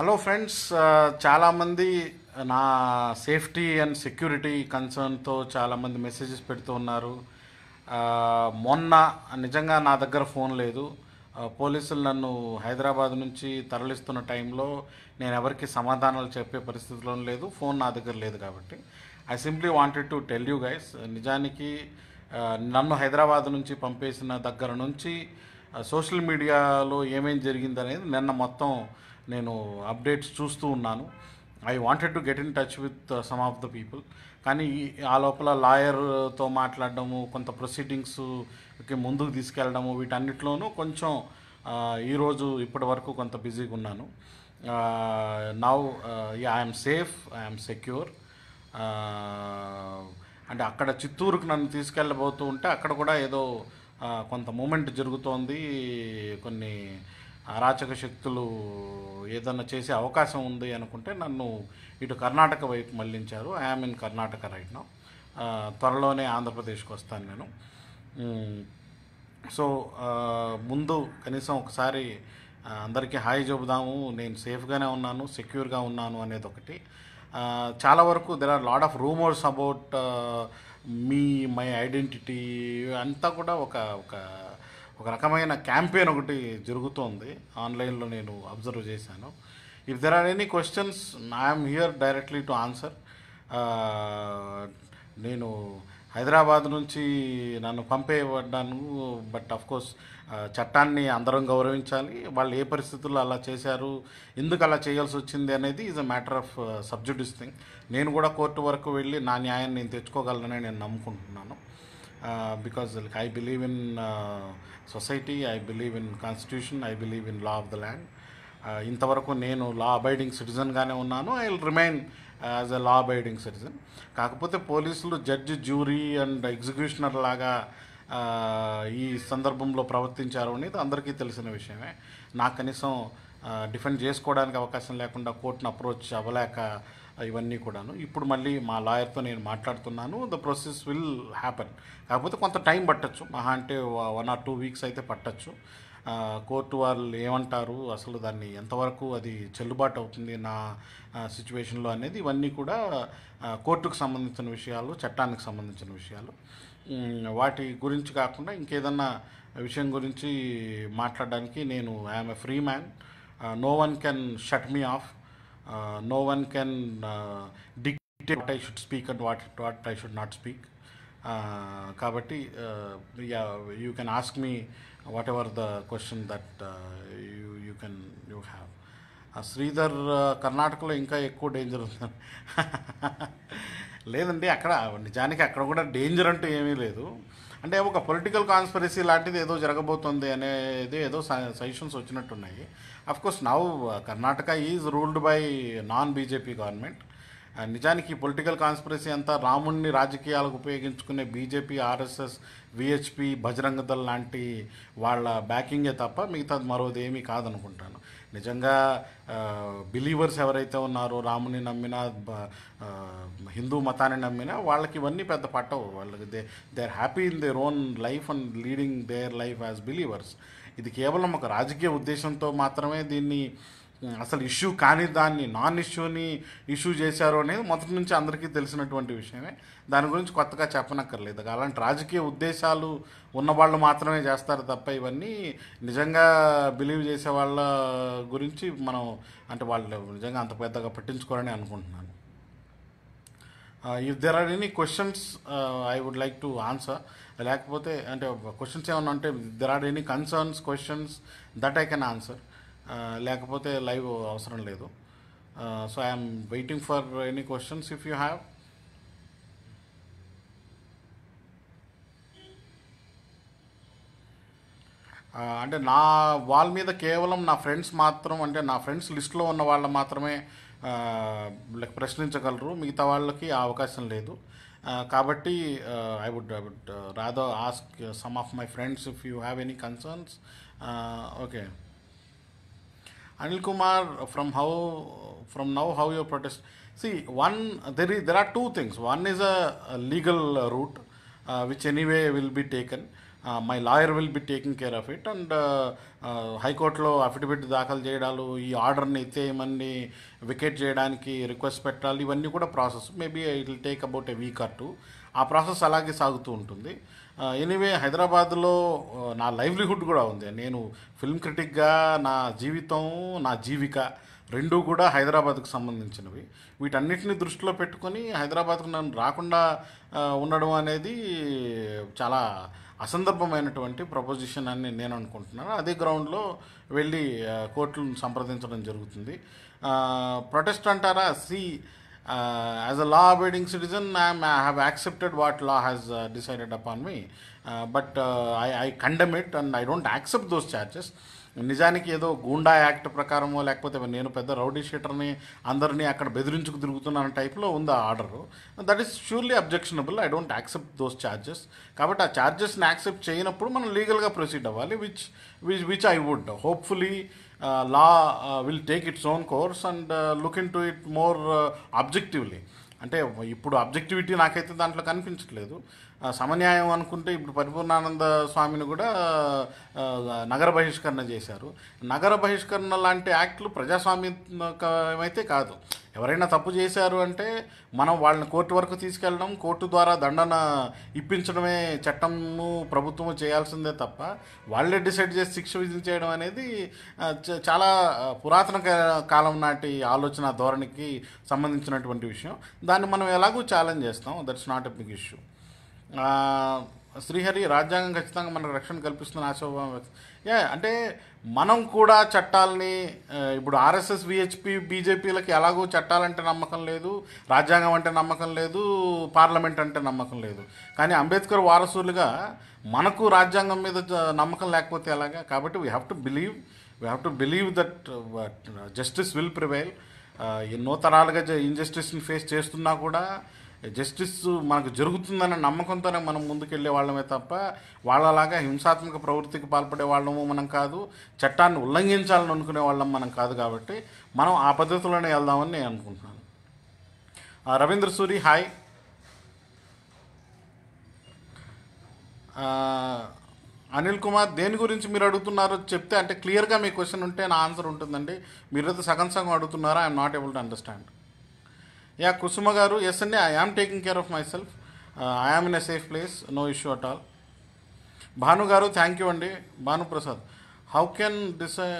Hello friends uh, చాలామంది నా safety and security కన్సర్న్తో చాలామంది మెసేజెస్ పెడుతూ ఉన్నారు uh, మొన్న నిజంగా నా దగ్గర ఫోన్ లేదు uh, పోలీసులు నన్ను హైదరాబాద్ నుంచి తరలిస్తున్న టైంలో నేను ఎవరికి సమాధానాలు చెప్పే పరిస్థితిలో లేదు ఫోన్ నా దగ్గర లేదు కాబట్టి I simply wanted to tell you guys నిజానికి నన్ను హైదరాబాద్ నుంచి పంపేసిన దగ్గర నుంచి సోషల్ మీడియాలో ఏమేం జరిగిందనేది నిన్న మొత్తం నేను అప్డేట్స్ చూస్తూ ఉన్నాను I wanted to get in touch with some of the people కానీ ఆ లోపల లాయర్తో మాట్లాడడము కొంత ప్రొసీడింగ్స్కి ముందుకు తీసుకెళ్ళడము వీటన్నిటిలోనూ కొంచెం ఈరోజు ఇప్పటి వరకు కొంత బిజీగా ఉన్నాను now I'm safe I'm secure అంటే అక్కడ చిత్తూరుకు నన్ను తీసుకెళ్ళబోతూ ఉంటే అక్కడ కూడా ఏదో కొంత మూమెంట్ జరుగుతోంది కొన్ని అరాచక శక్తులు ఏదన్నా చేసే అవకాశం ఉంది అనుకుంటే నన్ను ఇటు కర్ణాటక వైపు మళ్ళించారు ఐఆమ్ ఇన్ కర్ణాటక రైట్ నా త్వరలోనే ఆంధ్రప్రదేశ్కి వస్తాను నేను సో ముందు కనీసం ఒకసారి అందరికీ హాయి చెబుదాము నేను సేఫ్గానే ఉన్నాను సెక్యూర్గా ఉన్నాను అనేది ఒకటి చాలా వరకు there are lot of rumours about me my identity అంతా కూడా ఒక ఒక ఒక రకమైన క్యాంపెయిన్ ఒకటి జరుగుతోంది ఆన్లైన్లో నేను అబ్జర్వ్ చేశాను if there are any questions I'm here directly to answer నేను హైదరాబాద్ నుంచి నన్ను పంపేయబడ్డాను బట్ కోర్స్ చట్టాన్ని అందరం గౌరవించాలి వాళ్ళు ఏ పరిస్థితుల్లో అలా చేశారు ఎందుకు అలా చేయాల్సి వచ్చింది అనేది is a matter of sub judice thing నేను కూడా కోర్టు వరకు వెళ్ళి నా న్యాయాన్ని నేను తెచ్చుకోగలనని నేను నమ్ముకుంటున్నాను because I believe in society I believe in constitution I believe in law of the land ఇంతవరకు నేను లా అబైడింగ్ సిటిజన్గానే ఉన్నాను I will remain as a law abiding citizen కాకపోతే పోలీసులు జడ్జి జ్యూరీ అండ్ ఎగ్జిక్యూషనర్ లాగా uh, ఈ సందర్భంలో ప్రవర్తించారు అనేది అందరికీ తెలిసిన విషయమే నాకు కనీసం డిఫెండ్ uh, చేసుకోవడానికి అవకాశం లేకుండా కోర్టును అప్రోచ్ అవ్వలేక ఇవన్నీ కూడాను ఇప్పుడు మళ్ళీ మా లాయర్తో నేను మాట్లాడుతున్నాను ద ప్రాసెస్ విల్ హ్యాపన్ కాకపోతే కొంత టైం పట్టచ్చు మహా అంటే వన్ ఆర్ టూ వీక్స్ అయితే పట్టచ్చు కోర్టు వాళ్ళు ఏమంటారు అసలు దాన్ని ఎంతవరకు అది చెల్లుబాటు అవుతుంది నా సిచ్యువేషన్లో అనేది ఇవన్నీ కూడా కోర్టుకు సంబంధించిన విషయాలు చట్టానికి సంబంధించిన విషయాలు వాటి గురించి కాకుండా ఇంకేదన్నా విషయం గురించి మాట్లాడడానికి నేను I'm a free man no one can shut me off no one can dictate what I should speak and what what I should not speak. Uh, కాబట్టి yeah you can ask me whatever the question that you you can you have Sridhar కర్ణాటకలో ఇంకా ఎక్కువ danger ఉంది లేదండి అక్కడ నిజానికి అక్కడ కూడా డేంజర్ అంటూ ఏమీ లేదు అంటే ఒక పొలిటికల్ కాన్స్పరసీ లాంటిది ఏదో జరగబోతుంది అనేది ఏదో సజెషన్స్ వచ్చినట్టున్నాయి course now Karnataka is ruled by non BJP government నిజానికి పొలిటికల్ కాన్స్పిరసీ అంతా రాముణ్ణి రాజకీయాలకు ఉపయోగించుకునే BJP RSS VHP Bajrang Dal లాంటి వాళ్ళ బ్యాకింగే తప్ప మిగతాది మరోదేమీ కాదనుకుంటాను నిజంగా బిలీవర్స్ ఎవరైతే ఉన్నారో రాముని నమ్మినా హిందూ మతాన్ని నమ్మినా వాళ్ళకి ఇవన్నీ పెద్ద పట్టవు వాళ్ళకి they they are happy in their own life and leading their life as believers ఇది కేవలం ఒక రాజకీయ ఉద్దేశంతో మాత్రమే దీన్ని అసలు ఇష్యూ కానీ దాన్ని నాన్ ఇష్యూని ఇష్యూ చేశారు అనేది మొదటి నుంచి అందరికీ తెలిసినటువంటి విషయమే దాని గురించి కొత్తగా చెప్పనక్కర్లేదు అలాంటి రాజకీయ ఉద్దేశాలు ఉన్నవాళ్ళు మాత్రమే చేస్తారు తప్ప ఇవన్నీ నిజంగా బిలీవ్ చేసే వాళ్ళ గురించి మనం అంటే వాళ్ళు నిజంగా అంత పెద్దగా పట్టించుకోరని అనుకుంటున్నాను if there are any questions I would like to answer లేకపోతే అంటే క్వశ్చన్స్ ఏమన్నా అంటే there are any concerns questions that I can answer లేకపోతే లైవ్ అవసరం లేదు so I'm waiting for any questions if you have అంటే నా వాళ్ళ మీద కేవలం నా ఫ్రెండ్స్ మాత్రం అంటే నా ఫ్రెండ్స్ లిస్ట్లో ఉన్న వాళ్ళు మాత్రమే ప్రశ్నించగలరు మిగతా వాళ్ళకి ఆ అవకాశం లేదు కాబట్టి I would I would rather ask some of my friends if you have any concerns okay Anil Kumar, from how from now how you protest? See, one there is there are two things. One is a, a legal route, uh, which anyway will be taken. Uh, my lawyer will be taking care of it and హైకోర్టులో affidavit దాఖలు చేయడాలు ఈ ఆర్డర్ని ఇచ్చేయమని wicket చేయడానికి request పెట్టాలి ఇవన్నీ కూడా process maybe it will take about a week or two ఆ ప్రాసెస్ అలాగే సాగుతూ ఉంటుంది ఎనీవే హైదరాబాద్లో నా లైవ్లీహుడ్ కూడా ఉంది నేను ఫిల్మ్ క్రిటిక్గా నా జీవితం నా జీవిక రెండూ కూడా హైదరాబాద్కు సంబంధించినవి వీటన్నిటిని దృష్టిలో పెట్టుకొని హైదరాబాద్కు నన్ను రాకుండా ఉండడం అనేది చాలా అసందర్భమైనటువంటి ప్రపోజిషన్ అని నేను అనుకుంటున్నాను అదే గ్రౌండ్లో వెళ్ళి కోర్టులను సంప్రదించడం జరుగుతుంది ప్రొటెస్ట్ అంటారా see uh, as a law abiding citizen, I'm, i have accepted what law has uh, decided upon me, uh, but uh, I, I, condemn it and I don't accept those charges. నిజానికి ఏదో goonda act ప్రకారమో లేకపోతే నేను పెద్ద rowdy షీటర్ని అందరినీ అక్కడ బెదిరించుకు తిరుగుతున్నాను టైప్లో ఉంది ఆ order that is surely objectionable I don't accept those charges కాబట్టి ఆ ఛార్జెస్ని యాక్సెప్ట్ చేయనప్పుడు మనం లీగల్గా ప్రొసీడ్ అవ్వాలి which which which I would hopefully law will take its own course and look into it more objectively అంటే ఇప్పుడు objectivity నాకైతే దాంట్లో కనిపించట్లేదు సమన్యాయం అనుకుంటే ఇప్పుడు పరిపూర్ణానంద స్వామిని కూడా నగర బహిష్కరణ చేశారు నగర బహిష్కరణ లాంటి యాక్ట్లు ప్రజాస్వామ్యమైతే కాదు ఎవరైనా తప్పు చేశారు అంటే మనం వాళ్ళని కోర్టు వరకు తీసుకెళ్ళడం కోర్టు ద్వారా దండన ఇప్పించడమే చట్టము ప్రభుత్వము చేయాల్సిందే తప్ప వాళ్ళే డిసైడ్ చేసి శిక్ష విధించేయడం అనేది చాలా పురాతన కాలం నాటి ఆలోచన ధోరణికి సంబంధించినటువంటి విషయం దాన్ని మనం ఎలాగూ ఛాలెంజ్ చేస్తాం that's not a big issue Srihari రాజ్యాంగం ఖచ్చితంగా మనకు రక్షణ కల్పిస్తున్న ఆశాభావం యా అంటే మనం కూడా చట్టాలని ఇప్పుడు ఆర్ఎస్ఎస్ విహెచ్పి బీజేపీలకి ఎలాగో చట్టాలంటే నమ్మకం లేదు రాజ్యాంగం అంటే నమ్మకం లేదు పార్లమెంట్ అంటే నమ్మకం లేదు కానీ అంబేద్కర్ వారసులుగా మనకు రాజ్యాంగం మీద నమ్మకం లేకపోతే ఎలాగా కాబట్టి we have to believe we have to believe that justice will prevail ఎన్నో తరాలుగా ఇన్జస్టిస్ని ఫేస్ చేస్తున్నా కూడా జస్టిస్ మనకు జరుగుతుందన్న నమ్మకంతోనే మనం ముందుకెళ్లే వాళ్ళమే తప్ప వాళ్ళలాగా హింసాత్మక ప్రవృత్తికి పాల్పడే వాళ్ళము మనం కాదు చట్టాన్ని ఉల్లంఘించాలని అనుకునే వాళ్ళం మనం కాదు కాబట్టి మనం ఆ పద్ధతిలోనే వెళ్దామని నేను అనుకుంటున్నాను రవీంద్ర సూరి హాయ్ అనిల్ కుమార్ దేని గురించి మీరు అడుగుతున్నారో చెప్తే అంటే క్లియర్గా మీ క్వశ్చన్ ఉంటే నా ఆన్సర్ ఉంటుందండి మీరైతే సగం సగం అడుగుతున్నారా I'm not able to understand yeah Kusuma garu yes అండి I am taking care of myself I am in a safe place no issue at all Bhanu garu thank you అండి Bhanuprasad how can decide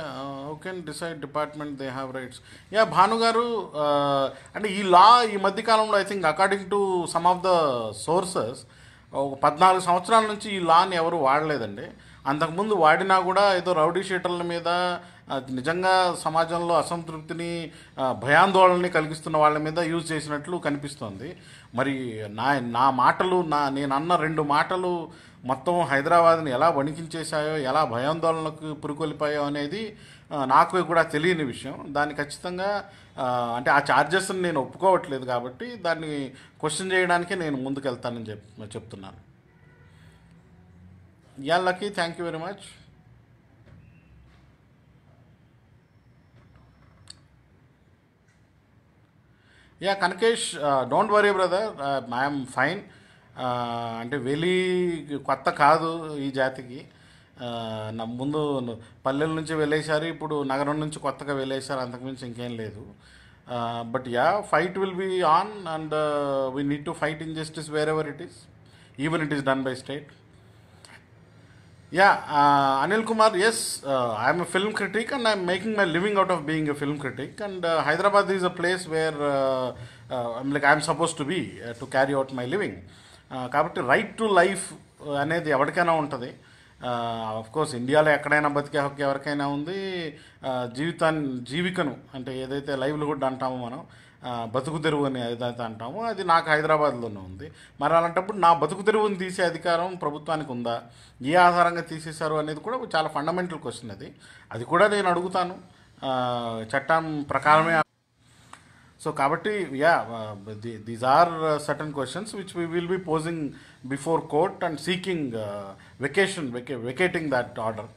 how can decide department they have rights yeah Bhanugaru అంటే ఈ లా ఈ మధ్యకాలంలో I think according to some of the sources ఒక పద్నాలుగు సంవత్సరాల నుంచి ఈ లాని ఎవరు వాడలేదండి అంతకుముందు వాడినా కూడా ఏదో రౌడీ షీటర్ల మీద అది నిజంగా సమాజంలో అసంతృప్తిని భయాందోళనని కలిగిస్తున్న వాళ్ళ మీద యూజ్ చేసినట్లు కనిపిస్తోంది మరి నా నా మాటలు నా నేను అన్న రెండు మాటలు మొత్తం హైదరాబాద్ని ఎలా వణికించేశాయో ఎలా భయాందోళనకు పురుకొలిపాయో అనేది నాకు కూడా తెలియని విషయం దాన్ని ఖచ్చితంగా అంటే ఆ ఛార్జెస్ని నేను ఒప్పుకోవట్లేదు కాబట్టి దాన్ని క్వశ్చన్ చేయడానికే నేను ముందుకెళ్తానని చెప్ చెప్తున్నాను yeah lucky thank you very much yeah Kanakesh don't worry brother I'm fine అంటే వెలి కొత్త కాదు ఈ జాతికి uh, నా ముందు పల్లెల నుంచి వెళ్ళేశారు ఇప్పుడు నగరం నుంచి కొత్తగా వెళ్ళేశారు అంతకుమించి ఇంకేం లేదు but yeah fight will be on and we need to fight in justice wherever it is even it is done by state yeah Anil Kumar yes I'm a film critic and I'm making my living out of being a film critic and Hyderabad is a place where like I'm suppose to be to carry out my living కాబట్టి right to life అనేది ఎవరికైనా ఉంటుంది course ఇండియాలో ఎక్కడైనా బతికే హక్కు ఎవరికైనా ఉంది uh, జీవితాన్ని జీవికను అంటే ఏదైతే లైవ్లీహుడ్ అంటామో మనం బతుకు తెరువు అని ఏదైతే అంటామో అది నాకు హైదరాబాద్లోనే ఉంది మరి అలాంటప్పుడు నా బతుకు తెరువుని తీసే అధికారం ప్రభుత్వానికి ఉందా ఏ ఆధారంగా తీసేశారు అనేది కూడా చాలా ఫండమెంటల్ క్వశ్చన్ అది అది కూడా నేను అడుగుతాను చట్టం ప్రకారమే సో కాబట్టి yeah the these are certain questions which we will be posing before court and seeking vacation vaca vacating that order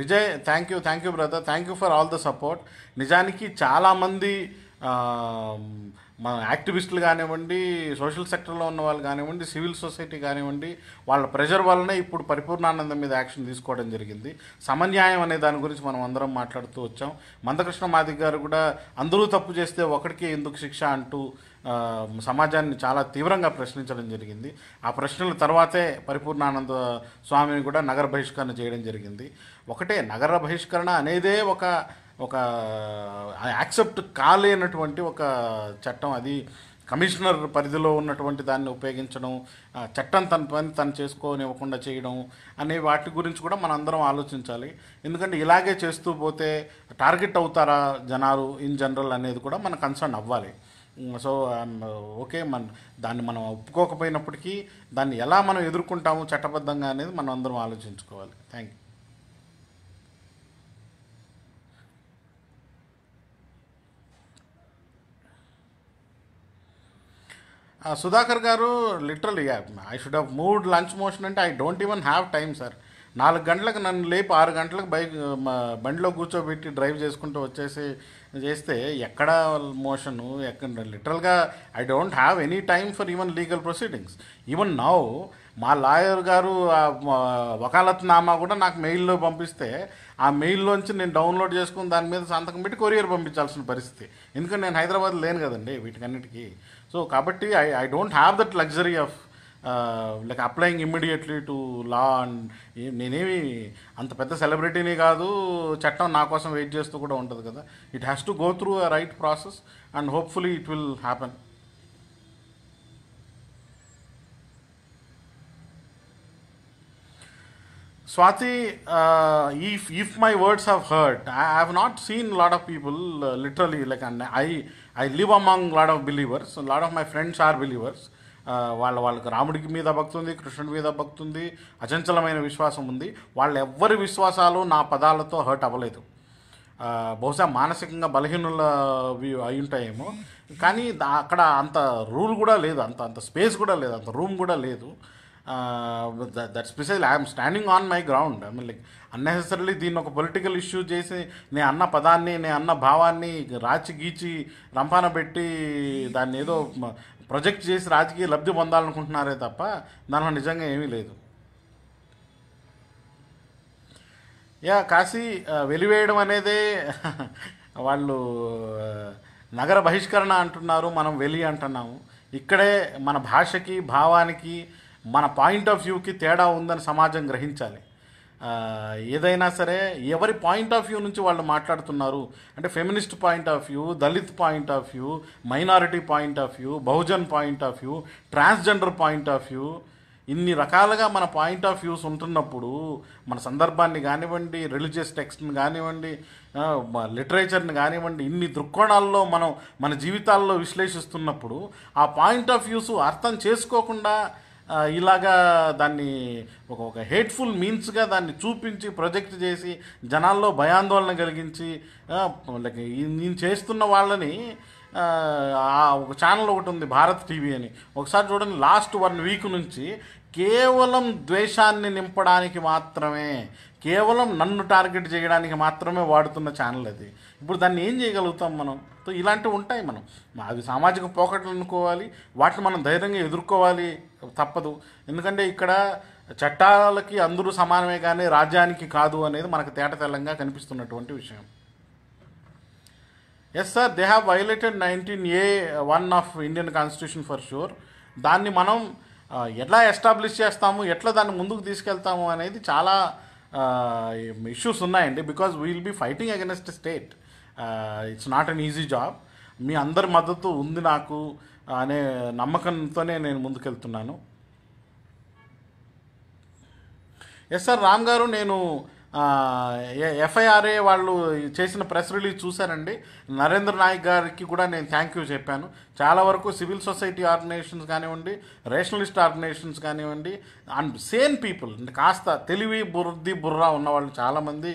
Vijay thank you thank you brother thank you for all the support నిజానికి చాలామంది మన యాక్టివిస్టులు కానివ్వండి social సెక్టర్లో ఉన్న వాళ్ళు కానివ్వండి civil society కానివ్వండి వాళ్ళ ప్రెజర్ వల్లనే ఇప్పుడు పరిపూర్ణానందం మీద యాక్షన్ తీసుకోవడం జరిగింది సమన్యాయం అనే దాని గురించి మనం అందరం మాట్లాడుతూ వచ్చాం మందకృష్ణ మాదిక్ గారు కూడా అందరూ తప్పు చేస్తే ఒకరికి ఎందుకు శిక్ష అంటూ సమాజాన్ని చాలా తీవ్రంగా ప్రశ్నించడం జరిగింది ఆ ప్రశ్నల తర్వాతే పరిపూర్ణానంద స్వామిని కూడా నగర బహిష్కరణ చేయడం జరిగింది ఒకటే నగర బహిష్కరణ అనేదే ఒక ఒక యాక్సెప్ట్ కాలేనటువంటి ఒక చట్టం అది కమిషనర్ పరిధిలో ఉన్నటువంటి దాన్ని ఉపయోగించడం చట్టం తన పని తను చేసుకోనివ్వకుండా చేయడం అనే వాటి గురించి కూడా మనం అందరం ఆలోచించాలి ఎందుకంటే ఇలాగే చేస్తూ పోతే టార్గెట్ అవుతారా జనాలు ఇన్ జనరల్ అనేది కూడా మన కన్సర్న్ అవ్వాలి సో ఓకే మన దాన్ని మనం ఒప్పుకోకపోయినప్పటికీ దాన్ని ఎలా మనం ఎదుర్కొంటాము చట్టబద్ధంగా అనేది మనం అందరం ఆలోచించుకోవాలి thank you Sudhakar garu literal I should have moved lunch motion అంటే I don't even have time sir నాలుగు గంటలకు నన్ను లేపి ఆరు గంటలకు బైక్ బండిలో కూర్చోబెట్టి డ్రైవ్ చేసుకుంటూ వచ్చేసి చేస్తే ఎక్కడ మోషను ఎక్కడ లిటరల్గా I don't have any time for even legal proceedings even now మా లాయర్ గారు వకాలత్నామా కూడా నాకు మెయిల్లో పంపిస్తే ఆ మెయిల్లోంచి నేను డౌన్లోడ్ చేసుకుని దాని మీద సంతకం పెట్టి కొరియర్ పంపించాల్సిన పరిస్థితి ఎందుకంటే నేను హైదరాబాద్ లేను కదండి వీటికన్నిటికీ సో కాబట్టి I I don't have that luxury of like applying immediately to law and నేనేమి అంత పెద్ద సెలబ్రిటీని కాదు చట్టం నా కోసం వెయిట్ చేస్తూ కూడా ఉంటుంది కదా it has to go through a right process and hopefully it will happen Swathi if if my words have hurt I have not seen lot of people literally like and I I live among lot of believers lot of my friends are believers వాళ్ళ వాళ్ళకి రాముడికి మీద భక్తుంది కృష్ణుడి మీద భక్తుంది అచంచలమైన విశ్వాసం ఉంది వాళ్ళ ఎవ్వరి విశ్వాసాలు నా పదాలతో హర్ట్ అవ్వలేదు uh, బహుశా మానసికంగా బలహీనుల అయి ఉంటాయేమో కానీ అక్కడ అంత రూల్ కూడా లేదు అంత అంత స్పేస్ కూడా లేదు అంత రూమ్ కూడా లేదు uh, that special I'm standing on my ground I mean like unnecessarily దీన్ని ఒక పొలిటికల్ ఇష్యూ చేసి నేను అన్న పదాన్ని నే అన్న భావాన్ని రాచి గీచి రంపాన పెట్టి దాన్ని ఏదో ప్రొజెక్ట్ చేసి రాజకీయ లబ్ధి పొందాలనుకుంటున్నారే తప్ప దానిలో నిజంగా ఏమీ లేదు యా కాశీ వెలివేయడం అనేదే వాళ్ళు నగర బహిష్కరణ అంటున్నారు మనం వెలి అంటున్నాము ఇక్కడే మన భాషకి భావానికి మన పాయింట్ ఆఫ్ వ్యూకి తేడా ఉందని సమాజం గ్రహించాలి ఏదైనా సరే ఎవరి పాయింట్ ఆఫ్ వ్యూ నుంచి వాళ్ళు మాట్లాడుతున్నారు అంటే feminist point of view Dalit point of view minority point of view Bahujan point of view transgender point of view ఇన్ని రకాలుగా మన పాయింట్ ఆఫ్ వ్యూస్ ఉంటున్నప్పుడు మన సందర్భాన్ని కానివ్వండి రిలీజియస్ టెక్స్ట్ని కానివ్వండి లిటరేచర్ని కానివ్వండి ఇన్ని దృక్కోణాల్లో మనం మన జీవితాల్లో విశ్లేషిస్తున్నప్పుడు ఆ పాయింట్ ఆఫ్ వ్యూస్ అర్థం చేసుకోకుండా ఇలాగా దాన్ని ఒక ఒక హేట్ఫుల్ మీన్స్గా దాన్ని చూపించి ప్రొజెక్ట్ చేసి జనాల్లో భయాందోళన కలిగించి నేను చేస్తున్న వాళ్ళని ఒక ఛానల్ ఒకటి ఉంది భారత్ టీవీ అని ఒకసారి చూడండి లాస్ట్ వన్ వీక్ నుంచి కేవలం ద్వేషాన్ని నింపడానికి మాత్రమే కేవలం నన్ను టార్గెట్ చేయడానికి మాత్రమే వాడుతున్న ఛానల్ అది ఇప్పుడు దాన్ని ఏం చేయగలుగుతాం మనం సో ఇలాంటివి ఉంటాయి మనం అది సామాజిక పోకట్లు అనుకోవాలి వాటిని మనం ధైర్యంగా ఎదుర్కోవాలి తప్పదు ఎందుకంటే ఇక్కడ చట్టాలకి అందరూ సమానమే కానీ రాజ్యానికి కాదు అనేది మనకు తేట తెల్లంగా కనిపిస్తున్నటువంటి విషయం yes sir they have violated nineteen A one of Indian constitution for sure దాన్ని మనం ఎట్లా ఎస్టాబ్లిష్ చేస్తాము ఎట్లా దాన్ని ముందుకు తీసుకెళ్తాము అనేది చాలా ఇష్యూస్ ఉన్నాయండి because we will be fighting against state it's not an easy job మీ అందరి మద్దతు ఉంది నాకు అనే నమ్మకంతోనే నేను ముందుకెళ్తున్నాను ఎస్ సార్ రామ్ గారు నేను ఎఫ్ఐఆర్ఏ వాళ్ళు చేసిన ప్రెస్ రిలీజ్ చూశానండి నరేంద్ర నాయక్ గారికి కూడా నేను థ్యాంక్ యూ చెప్పాను చాలా వరకు సివిల్ సొసైటీ ఆర్గనైజేషన్స్ కానివ్వండి రేషనలిస్ట్ ఆర్గనైజేషన్స్ కానివ్వండి అండ్ సేమ్ పీపుల్ కాస్త తెలివి బుర్ది బుర్రా ఉన్నవాళ్ళు చాలామంది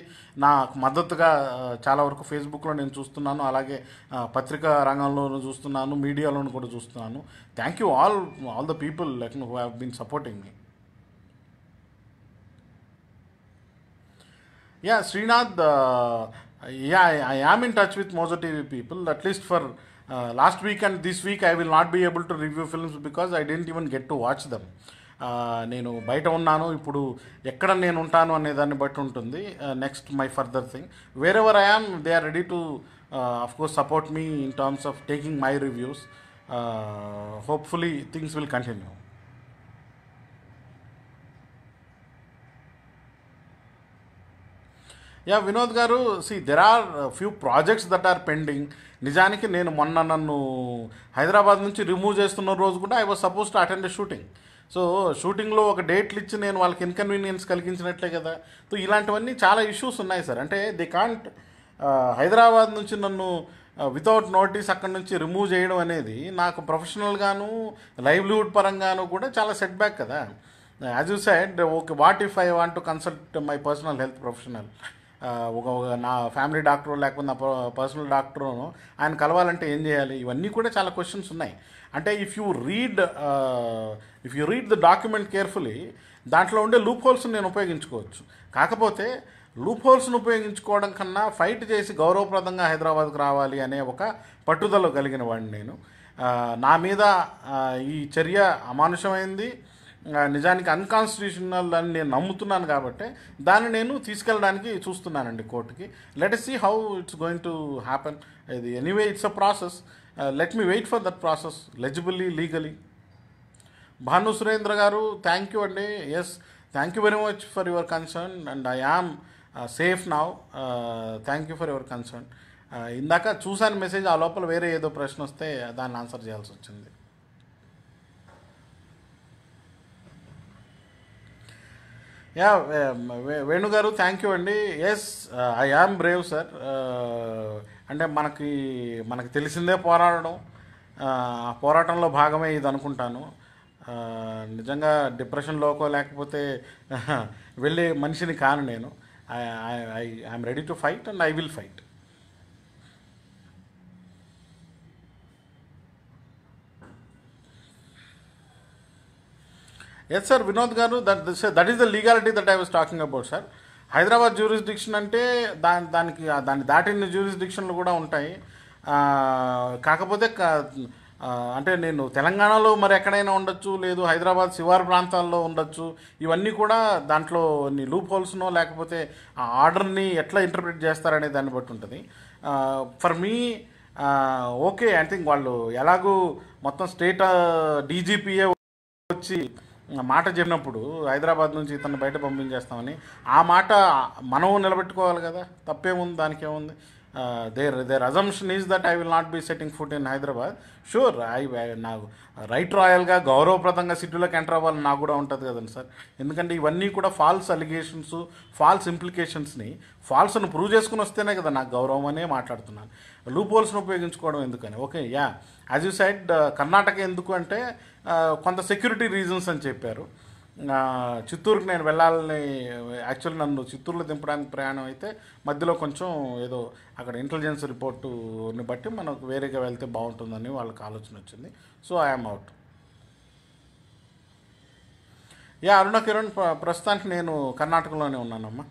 నాకు మద్దతుగా చాలా వరకు ఫేస్బుక్లో నేను చూస్తున్నాను అలాగే పత్రికా రంగంలోనూ చూస్తున్నాను మీడియాలోనూ కూడా చూస్తున్నాను thank you all all the people like who have been supporting me Yeah, Srinath, uh, yeah, I, I am in touch with Mozo TV people, at least for uh, last week and this week I will not be able to review films because I didn't even get to watch them. నేను బయట ఉన్నాను ఇప్పుడు ఎక్కడ నేను ఉంటాను అనే దాన్ని బట్టి ఉంటుంది next my further thing wherever I am they are ready to of course support me in terms of taking my reviews hopefully things will continue yeah Vinod garu see there are few projects that are pending నిజానికి నేను మొన్న నన్ను హైదరాబాద్ నుంచి remove చేస్తున్న రోజు కూడా I was suppose to attend shooting so షూటింగ్లో ఒక డేట్లు ఇచ్చి నేను వాళ్ళకి ఇన్కన్వీనియన్స్ కలిగించినట్లే కదా సో ఇలాంటివన్నీ చాలా ఇష్యూస్ ఉన్నాయి సార్ అంటే దే కాంట్ హైదరాబాద్ నుంచి నన్ను వితౌట్ నోటీస్ అక్కడి నుంచి రిమూవ్ చేయడం అనేది నాకు ప్రొఫెషనల్గాను లైవ్లీహుడ్ పరంగాను కూడా చాలా సెట్ బ్యాక్ కదా as you said okay what if I want to consult my personal health professional ఒక నా ఫ్యామిలీ డాక్టరు లేకపోతే నా పర్సనల్ డాక్టరును ఆయన కలవాలంటే ఏం చేయాలి ఇవన్నీ కూడా చాలా క్వశ్చన్స్ ఉన్నాయి అంటే if you read if you read the document carefully దాంట్లో ఉండే లూప్ హోల్స్ నేను ఉపయోగించుకోవచ్చు కాకపోతే లూప్ హోల్స్ను ఉపయోగించుకోవడం కన్నా ఫైట్ చేసి గౌరవప్రదంగా హైదరాబాద్కు రావాలి అనే ఒక పట్టుదల కలిగిన వాడిని నేను నా మీద ఈ చర్య అమానుషమైంది నిజానికి అన్కాన్స్టిట్యూషనల్ అని నేను నమ్ముతున్నాను కాబట్టి దాన్ని నేను తీసుకెళ్ళడానికి చూస్తున్నానండి కోర్టుకి let see how it's going to happen ఇది anyway it's a process let me wait for that process legibly legally Bhanu Surendra garu thank you అండి yes thank you very much for your concern and I am safe now thank you for your concern ఇందాక చూశాను message ఆ లోపల వేరే ఏదో ప్రశ్న వస్తే దాన్ని ఆన్సర్ చేయాల్సి వచ్చింది yeah Venu garu thank you అండి yes I am brave sir అంటే మనకి మనకు తెలిసిందే పోరాడడం uh, పోరాటంలో భాగమే ఇది అనుకుంటాను uh, నిజంగా డిప్రెషన్లోకో లేకపోతే వెళ్ళే మనిషిని కాను నేను I I I'm ready to fight and I will fight yes sir Vinod garu that that is the legality that I was talking about sir Hyderabad jurisdiction అంటే దాని దానికి దాన్ని దాటిన జ్యూరిస్డిక్షన్లు కూడా ఉంటాయి కాకపోతే అంటే నేను తెలంగాణలో మరి ఎక్కడైనా ఉండొచ్చు లేదు హైదరాబాద్ శివారు ప్రాంతాల్లో ఉండొచ్చు ఇవన్నీ కూడా దాంట్లో లూప్ హోల్స్నో లేకపోతే ఆ ఆర్డర్ని ఎట్లా ఇంటర్ప్రిట్ చేస్తారనే దాన్ని బట్టి ఉంటుంది for me okay I think వాళ్ళు ఎలాగూ మొత్తం స్టేట్ డీజీపీఏ వచ్చి మాట చెప్పినప్పుడు హైదరాబాద్ నుంచి ఇతను బయట పంపించేస్తామని ఆ మాట మనము నిలబెట్టుకోవాలి కదా తప్పేముంది దానికి ఏముంది there there assumption is that I will not be setting foot in Hyderabad sure I నాకు రైట్ రాయల్గా గౌరవప్రదంగా సిటీలోకి ఎంటర్ అవ్వాలని నాకు కూడా ఉంటుంది కదండి సార్ ఎందుకంటే ఇవన్నీ కూడా ఫాల్స్ అలిగేషన్స్ ఫాల్స్ ఇంప్లికేషన్స్ని ఫాల్స్ను ప్రూవ్ చేసుకుని వస్తేనే కదా నాకు గౌరవం అనే మాట్లాడుతున్నాను లూపోల్స్ని ఉపయోగించుకోవడం ఎందుకని okay yeah as you said Karnataka ఎందుకు అంటే uh, కొంత సెక్యూరిటీ రీజన్స్ అని చెప్పారు చిత్తూరుకి నేను వెళ్ళాలని యాక్చువల్ నన్ను చిత్తూరులో దింపడానికి ప్రయాణం అయితే మధ్యలో కొంచెం ఏదో అక్కడ ఇంటెలిజెన్స్ రిపోర్టుని బట్టి మనకు వేరేగా వెళ్తే బాగుంటుందని వాళ్ళకి ఆలోచన వచ్చింది so I'm out yeah Aruna Kiran ప్రస్తుతానికి నేను కర్ణాటకలోనే ఉన్నానమ్మా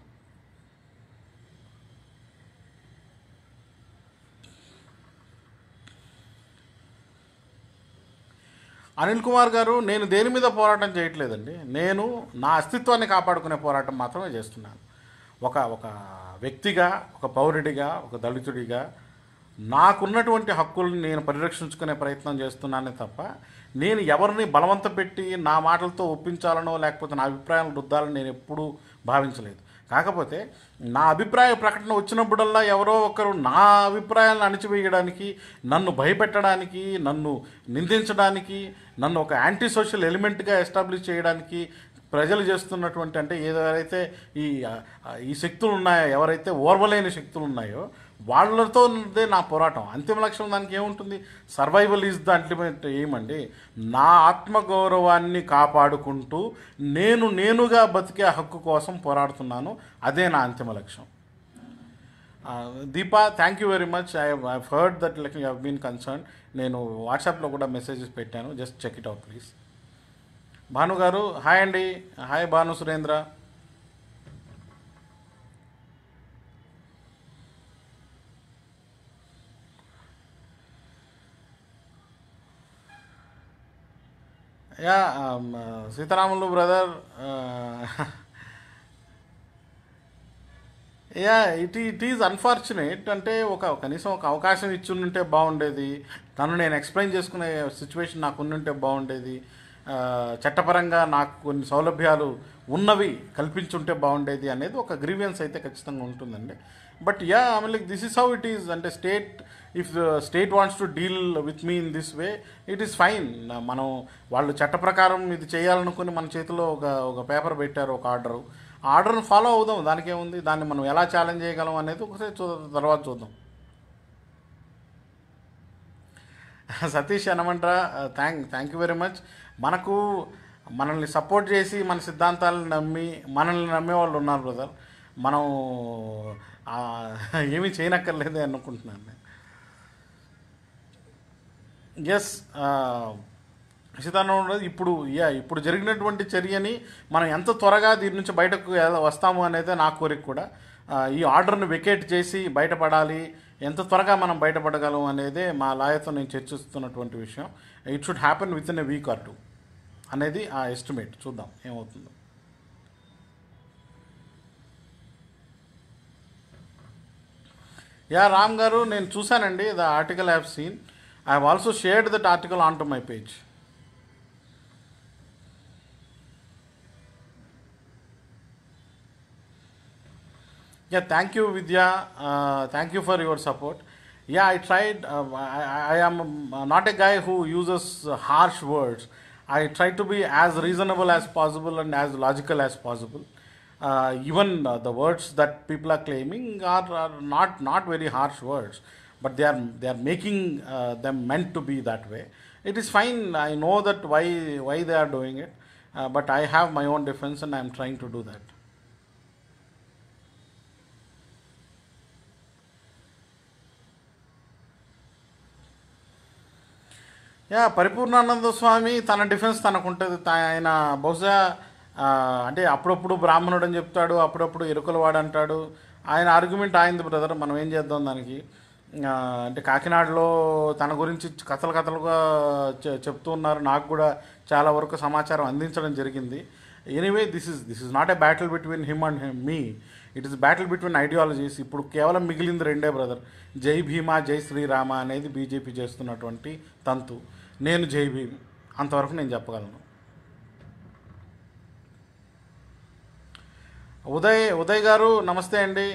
అనిల్ కుమార్ గారు నేను దేని మీద పోరాటం చేయట్లేదండి నేను నా అస్తిత్వాన్ని కాపాడుకునే పోరాటం మాత్రమే చేస్తున్నాను ఒక ఒక వ్యక్తిగా ఒక పౌరుడిగా ఒక దళితుడిగా నాకున్నటువంటి హక్కుల్ని నేను పరిరక్షించుకునే ప్రయత్నం చేస్తున్నానే తప్ప నేను ఎవరిని బలవంత పెట్టి నా మాటలతో ఒప్పించాలనో లేకపోతే నా అభిప్రాయాలను రుద్దాలని నేను ఎప్పుడూ భావించలేదు కాకపోతే నా అభిప్రాయ ప్రకటన వచ్చినప్పుడల్లా ఎవరో ఒకరు నా అభిప్రాయాలను అణిచివేయడానికి నన్ను భయపెట్టడానికి నన్ను నిందించడానికి నన్ను ఒక యాంటీ సోషల్ ఎలిమెంట్గా ఎస్టాబ్లిష్ చేయడానికి ప్రజలు చేస్తున్నటువంటి అంటే ఏదైతే ఈ ఈ శక్తులు ఉన్నాయో ఎవరైతే ఓర్వలేని శక్తులు ఉన్నాయో ఉండే నా పోరాటం అంతిమ లక్ష్యం దానికి ఏముంటుంది సర్వైవల్ ఈజ్ ద అల్టిమేట్ ఏమండి నా ఆత్మగౌరవాన్ని కాపాడుకుంటూ నేను నేనుగా బతికే హక్కు కోసం పోరాడుతున్నాను అదే నా అంతిమ లక్ష్యం Deepa thank you very much I have heard that like you have been concern నేను వాట్సాప్లో కూడా మెసేజెస్ పెట్టాను just check it out please Bhanu గారు హాయ్ అండి hi Bhanu Surendra yeah Sitaramulu brother yeah it it is unfortunate అంటే ఒక కనీసం ఒక అవకాశం ఇచ్చిండుంటే బాగుండేది తను నేను ఎక్స్ప్లెయిన్ చేసుకునే సిచ్యువేషన్ నాకు ఉండుంటే బాగుండేది చట్టపరంగా నాకు కొన్ని సౌలభ్యాలు ఉన్నవి కల్పించుంటే బాగుండేది అనేది ఒక గ్రీవియన్స్ అయితే ఖచ్చితంగా ఉంటుందండి but yeah I like this is how it is అంటే state if state wants to deal with me in this way it is fine మనం వాళ్ళు చట్ట ప్రకారం ఇది చేయాలనుకుని మన చేతిలో ఒక ఒక పేపర్ పెట్టారు ఒక ఆర్డరు ఆర్డర్ను ఫాలో అవుదాం దానికేముంది దాన్ని మనం ఎలా ఛాలెంజ్ చేయగలం అనేది ఒకసారి చూద్దాం తర్వాత చూద్దాం సతీష్ అనమంట్రా thank thank you very much మనకు మనల్ని సపోర్ట్ చేసి మన సిద్ధాంతాలను నమ్మి మనల్ని నమ్మే వాళ్ళు ఉన్నారు బ్రదర్ మనం ఏమీ చేయనక్కర్లేదే అనుకుంటున్నాను ఎస్ ఖచ్చితంగా ఉండదు ఇప్పుడు యా ఇప్పుడు జరిగినటువంటి చర్యని మనం ఎంత త్వరగా దీని నుంచి బయటకు వస్తాము అనేది నా కోరిక కూడా ఈ ఆర్డర్ను వెకేట్ చేసి బయటపడాలి ఎంత త్వరగా మనం బయటపడగలం అనేది మా లాయర్తో నేను చర్చిస్తున్నటువంటి విషయం it should happen within a week or two అనేది ఆ ఎస్టిమేట్ చూద్దాం ఏమవుతుందో యా రామ్ గారు నేను చూశానండి the article have seen I have also shared that article onto my page. Yeah, thank you, Vidya. Uh, thank you for your support. Yeah, I tried. Uh, I, I, am um, not a guy who uses harsh words. I try to be as reasonable as possible and as logical as possible. Uh, even uh, the words that people are claiming are, are not, not very harsh words. but they are they are making uh, them meant to be that way it is fine i know that why why they are doing it uh, but i have my own defense and i am trying to do that yeah Paripoornananda Swami తన defence తనకు ఉంటుంది ఆయన బహుశా అంటే అప్పుడప్పుడు బ్రాహ్మణుడు అని చెప్తాడు అప్పుడప్పుడు ఎరుకలవాడు అంటాడు ఆయన ఆర్గ్యుమెంట్ ఆయనది బ్రదర్ మనం ఏం చేద్దాం దానికి అంటే కాకినాడలో తన గురించి కథలు కథలుగా చెప్తూ ఉన్నారు నాకు కూడా చాలా వరకు సమాచారం అందించడం జరిగింది anyway this is this is not a battle between him and him me it is battle between ideologies ఇప్పుడు కేవలం మిగిలింది రెండే బ్రదర్ జై భీమా జై శ్రీరామ అనేది బీజేపీ చేస్తున్నటువంటి తంతు నేను జై భీమ్ అంతవరకు నేను చెప్పగలను ఉదయ్ ఉదయ్ గారు నమస్తే అండి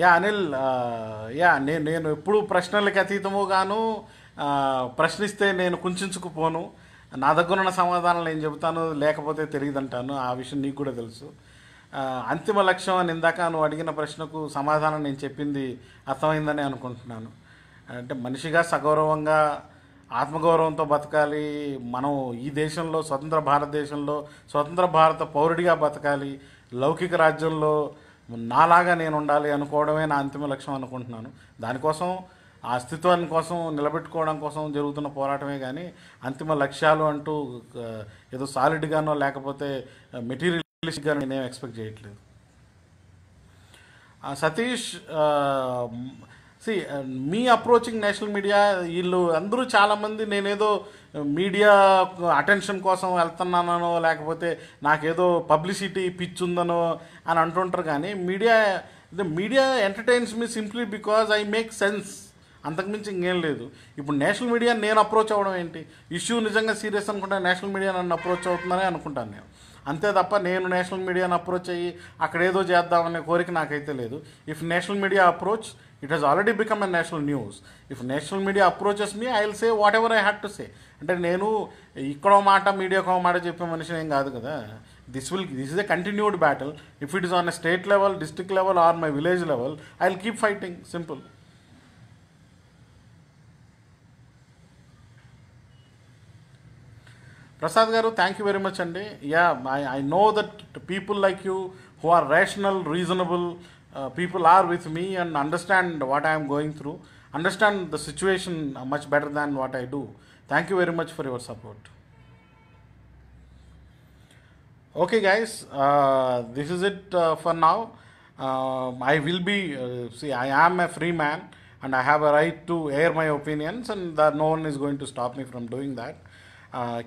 యా అనిల్ యా నేను నేను ఎప్పుడు ప్రశ్నలకు అతీతము గాను ప్రశ్నిస్తే నేను కుంచుకుపోను నా దగ్గర ఉన్న సమాధానం నేను చెబుతాను లేకపోతే తెలియదంటాను ఆ విషయం నీకు కూడా తెలుసు అంతిమ లక్ష్యం అని ఇందాక నువ్వు అడిగిన ప్రశ్నకు సమాధానం నేను చెప్పింది అర్థమైందని అనుకుంటున్నాను అంటే మనిషిగా సగౌరవంగా ఆత్మగౌరవంతో బతకాలి మనం ఈ దేశంలో స్వతంత్ర భారతదేశంలో స్వతంత్ర భారత పౌరుడిగా బతకాలి లౌకిక రాజ్యంలో నాలాగా నేను ఉండాలి అనుకోవడమే నా అంతిమ లక్ష్యం అనుకుంటున్నాను దానికోసం ఆ అస్తిత్వాన్ని కోసం నిలబెట్టుకోవడం కోసం జరుగుతున్న పోరాటమే కానీ అంతిమ లక్ష్యాలు అంటూ ఏదో సాలిడ్గానో లేకపోతే మెటీరియలిస్ట్గానో నేను ఎక్స్పెక్ట్ చేయట్లేదు Satish see me approaching national media వీళ్ళు అందరూ చాలామంది నేనేదో మీడియా అటెన్షన్ కోసం వెళ్తున్నానో లేకపోతే నాకేదో పబ్లిసిటీ పిచ్ ఉందనో అని అంటుంటారు కానీ media the media entertains me simply because I make sense అంతకుమించి ఇంకేం లేదు ఇప్పుడు నేషనల్ మీడియా నేను అప్రోచ్ అవ్వడం ఏంటి ఇష్యూ నిజంగా సీరియస్ అనుకుంటే నేషనల్ మీడియా నన్ను అప్రోచ్ అవుతుందని అనుకుంటాను నేను అంతే తప్ప నేను నేషనల్ మీడియాను అప్రోచ్ అయ్యి అక్కడేదో చేద్దామనే కోరిక నాకైతే లేదు if national media approach it has already become a national news if national media approaches me I will say whatever I had to say అంటే నేను ఇక్కడో మాట మీడియాకో మాట చెప్పే మనిషి ఏం కాదు కదా this will this is a continued battle if it is on a state level district level or my village level I will keep fighting simple Prasad గారు థ్యాంక్ యూ వెరీ మచ్ అండి yeah I I know that people like you who are rational reasonable Uh, people are with me and understand what I am going through, understand the situation uh, much better than what I do. Thank you very much for your support. Okay, guys, uh, this is it uh, for now. Um, I will be, uh, see, I am a free man and I have a right to air my opinions, and that no one is going to stop me from doing that.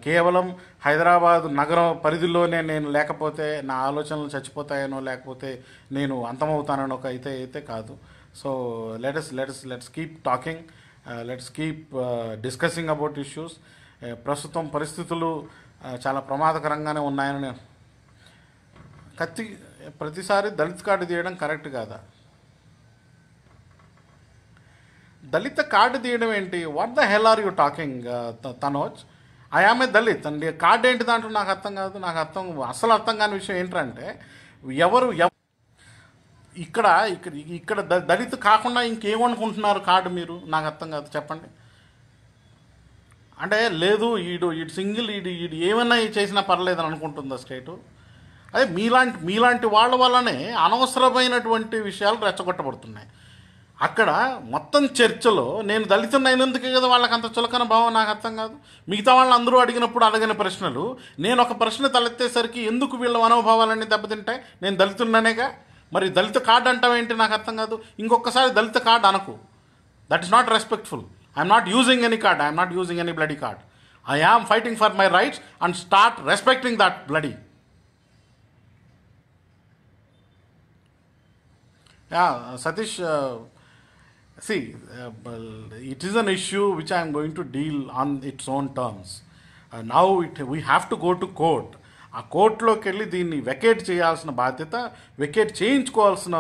కేవలం హైదరాబాద్ నగరం పరిధిలోనే నేను లేకపోతే నా ఆలోచనలు చచ్చిపోతాయనో లేకపోతే నేను అంతమవుతానని ఒక అయితే అయితే కాదు so let us let us let's keep talking let's keep discussing about issues ప్రస్తుతం పరిస్థితులు uh, చాలా ప్రమాదకరంగానే ఉన్నాయని నేను కత్తి ప్రతిసారి దళిత్ కార్డు తీయడం కరెక్ట్ కాదా దళిత కార్డు తీయడం ఏంటి what the hell are you talking Tanoj ఆమె దళిత్ అండి కార్డు ఏంటి దాంట్లో నాకు అర్థం కాదు నాకు అర్థం అసలు అర్థం కాని విషయం ఏంటంటే ఎవరు ఇక్కడ ఇక్కడ ఇక్కడ దళిత్ కాకుండా ఇంకేమనుకుంటున్నారు కార్డు మీరు నాకు అర్థం కాదు చెప్పండి అంటే లేదు ఈడు ఈడు సింగిల్ ఈడు ఈడు ఏమైనా చేసినా పర్లేదని అనుకుంటుందా స్టేటు అదే మీలాంటి మీలాంటి వాళ్ళ వల్లనే అనవసరమైనటువంటి విషయాలు రెచ్చగొట్టబడుతున్నాయి అక్కడ మొత్తం చర్చలో నేను దళితుని అయినందుకే కదా వాళ్ళకి అంత చులకన భావం నాకు అర్థం కాదు మిగతా వాళ్ళు అందరూ అడిగినప్పుడు అడగని ప్రశ్నలు నేను ఒక ప్రశ్న తలెత్తేసరికి ఎందుకు వీళ్ళ మనోభావాలన్నీ దెబ్బతింటాయి నేను దళితున్నానేగా మరి దళిత కార్డు అంటావేంటి నాకు అర్థం కాదు ఇంకొకసారి దళిత కార్డు అనకు that is not respectful I'm not using any card I'm not using any bloody card I am fighting for my rights and start respecting that bloody yeah Satish see it is an issue which I'm going to deal on its own terms now it we have to go to court ఆ కోర్టులోకి వెళ్ళి దీన్ని vacate చేయాల్సిన బాధ్యత vacate చేయించుకోవాల్సిన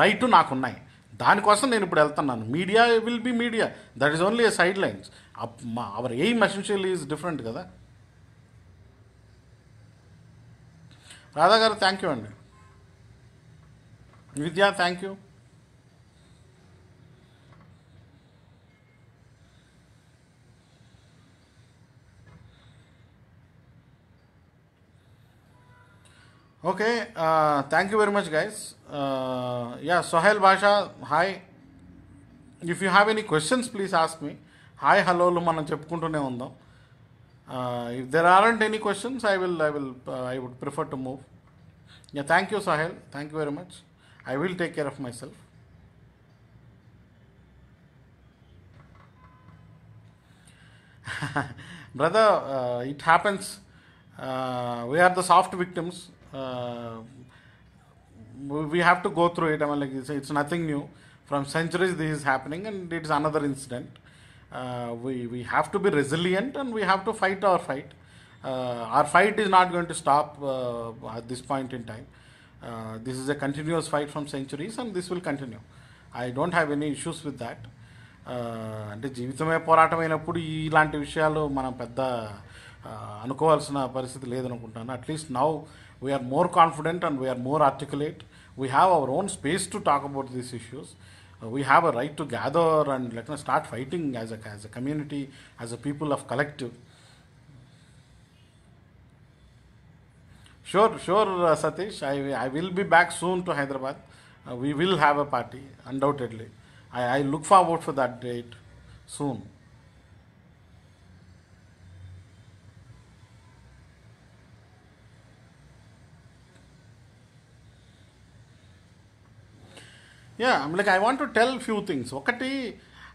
right నాకున్నాయి దానికోసం నేను ఇప్పుడు వెళ్తున్నాను media will be media that is only sidelines our aim essential is different కదా రాధా గారు థ్యాంక్ యూ అండి Vidya thank you Okay, uh, thank you very much, guys. Uh, yeah, Sahel Basha, hi. If you have any questions, please ask me. Hi, hello, Lumana Chapkuntune uh, If there aren't any questions, I will, I will, uh, I would prefer to move. Yeah, thank you, Sahel. Thank you very much. I will take care of myself. Brother, it happens. we are the soft victims. we have to go through it. I mean, like it's, it's nothing new. From centuries, this is happening, and it's another incident. Uh, we we have to be resilient, and we have to fight our fight. Uh, our fight is not going to stop uh, at this point in time. Uh, this is a continuous fight from centuries, and this will continue. I don't have any issues with that. అంటే జీవితమే పోరాటం అయినప్పుడు ఇలాంటి విషయాలు మనం పెద్ద అనుకోవాల్సిన పరిస్థితి లేదనుకుంటాను at least now we are more confident and we are more articulate. We have our own space to talk about these issues. Uh, we have a right to gather and let us start fighting as a, as a community, as a people of collective. Sure, sure, uh, Satish. I, I will be back soon to Hyderabad. Uh, we will have a party, undoubtedly. I, I look forward for that date soon. Yeah like I want to tell few things ఒకటి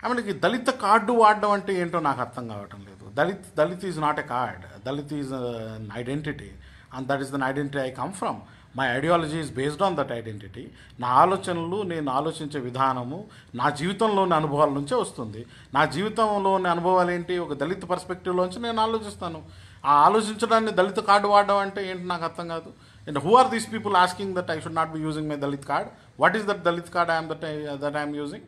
ఆమెకి దళిత card వాడడం అంటే ఏంటో నాకు అర్థం కావటం లేదు Dalit Dalit is not a card Dalit is an identity and that is then identity I come from my ideology is based on that identity నా ఆలోచనలు నేను ఆలోచించే విధానము నా జీవితంలోని అనుభవాల నుంచే వస్తుంది నా జీవితంలోని అనుభవాలు ఏంటి ఒక దళిత పర్స్పెక్టివ్లోంచి నేను ఆలోచిస్తాను ఆ ఆలోచించడాన్ని దళిత కార్డు వాడడం అంటే ఏంటి నాకు అర్థం కాదు And who are these people asking that I should not be using my Dalit card? What is that Dalit card I am that I, uh, that I am using?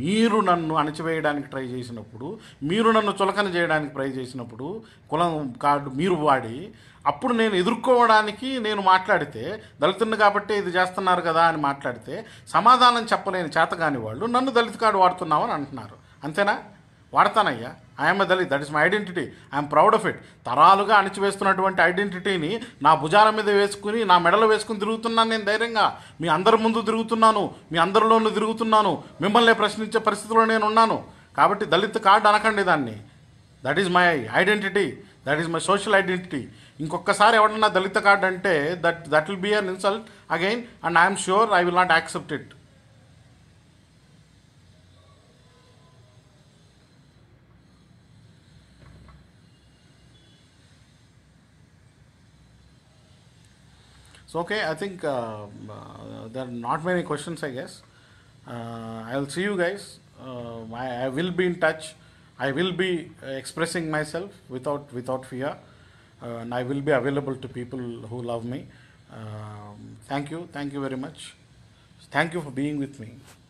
మీరు నన్ను అణచివేయడానికి ట్రై చేసినప్పుడు మీరు నన్ను చులకన చేయడానికి ట్రై చేసినప్పుడు కులం card మీరు వాడి అప్పుడు నేను ఎదుర్కోవడానికి నేను మాట్లాడితే దళితుని కాబట్టి ఇది చేస్తున్నారు కదా అని మాట్లాడితే సమాధానం చెప్పలేని చేతగాని వాళ్ళు నన్ను దళిత కార్డు వాడుతున్నామని అంటున్నారు అంతేనా వాడతానయ్యా I'm Dalit that is my identity I'm proud of it తరాలుగా అణిచివేస్తున్నటువంటి ఐడెంటిటీని నా భుజాల మీద వేసుకుని నా మెడలో వేసుకుని తిరుగుతున్నాను నేను ధైర్యంగా మీ అందరి ముందు తిరుగుతున్నాను మీ అందరిలోనూ తిరుగుతున్నాను మిమ్మల్ని ప్రశ్నించే పరిస్థితిలో నేను ఉన్నాను కాబట్టి దళిత్ కార్డు అనకండి దాన్ని that is my identity that is my social identity ఇంకొకసారి ఎవడన్నా దళిత కార్డు అంటే that that will be an insult again and I'm sure I will not accept it So, okay, I think uh, uh, there are not many questions, I guess. I uh, will see you guys. Um, I, I, will be in touch. I will be uh, expressing myself without without fear, uh, and I will be available to people who love me. Um, thank you, thank you very much. Thank you for being with me.